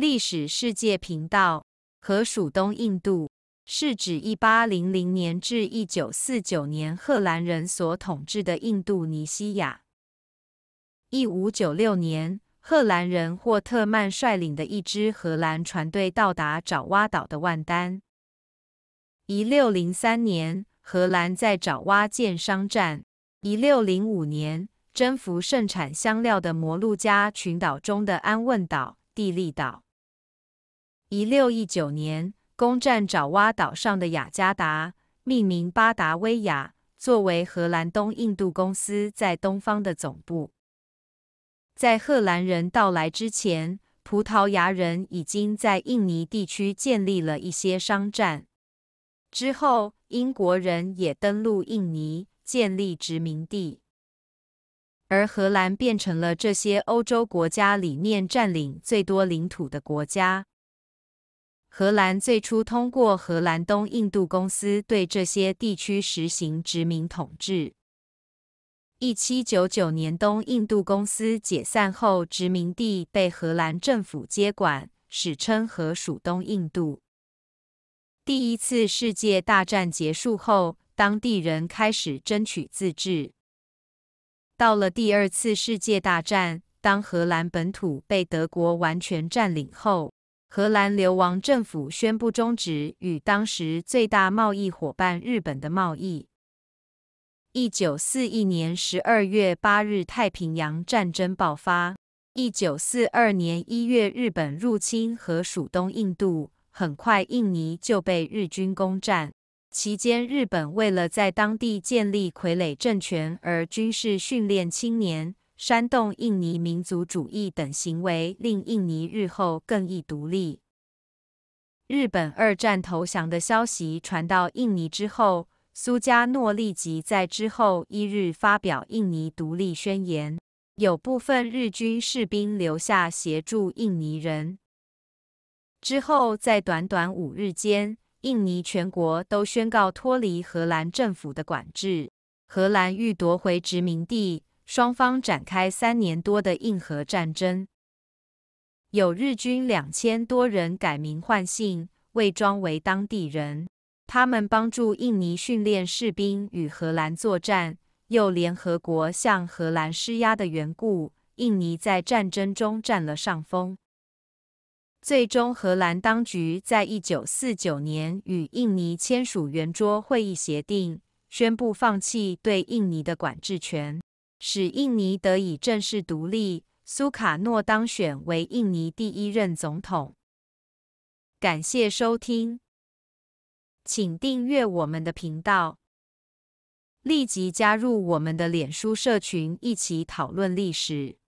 历史世界频道和属东印度是指一八零零年至一九四九年荷兰人所统治的印度尼西亚。一五九六年，荷兰人霍特曼率领的一支荷兰船队到达爪哇岛的万丹。一六零三年，荷兰在爪哇建商站。一六零五年，征服盛产香料的摩鹿加群岛中的安汶岛、地利岛。一六一九年，攻占爪哇岛上的雅加达，命名巴达维亚，作为荷兰东印度公司在东方的总部。在荷兰人到来之前，葡萄牙人已经在印尼地区建立了一些商站。之后，英国人也登陆印尼，建立殖民地，而荷兰变成了这些欧洲国家里面占领最多领土的国家。荷兰最初通过荷兰东印度公司对这些地区实行殖民统治。一七九九年，东印度公司解散后，殖民地被荷兰政府接管，史称荷属东印度。第一次世界大战结束后，当地人开始争取自治。到了第二次世界大战，当荷兰本土被德国完全占领后。荷兰流亡政府宣布终止与当时最大贸易伙伴日本的贸易。一九四一年十二月八日，太平洋战争爆发。一九四二年一月，日本入侵和属东印度，很快印尼就被日军攻占。期间，日本为了在当地建立傀儡政权而军事训练青年。煽动印尼民族主义等行为，令印尼日后更易独立。日本二战投降的消息传到印尼之后，苏加诺立即在之后一日发表印尼独立宣言。有部分日军士兵留下协助印尼人。之后，在短短五日间，印尼全国都宣告脱离荷兰政府的管制。荷兰欲夺回殖民地。双方展开三年多的硬核战争，有日军两千多人改名换姓，伪装为当地人，他们帮助印尼训练士兵与荷兰作战。又联合国向荷兰施压的缘故，印尼在战争中占了上风。最终，荷兰当局在一九四九年与印尼签署圆桌会议协定，宣布放弃对印尼的管制权。使印尼得以正式独立，苏卡诺当选为印尼第一任总统。感谢收听，请订阅我们的频道，立即加入我们的脸书社群，一起讨论历史。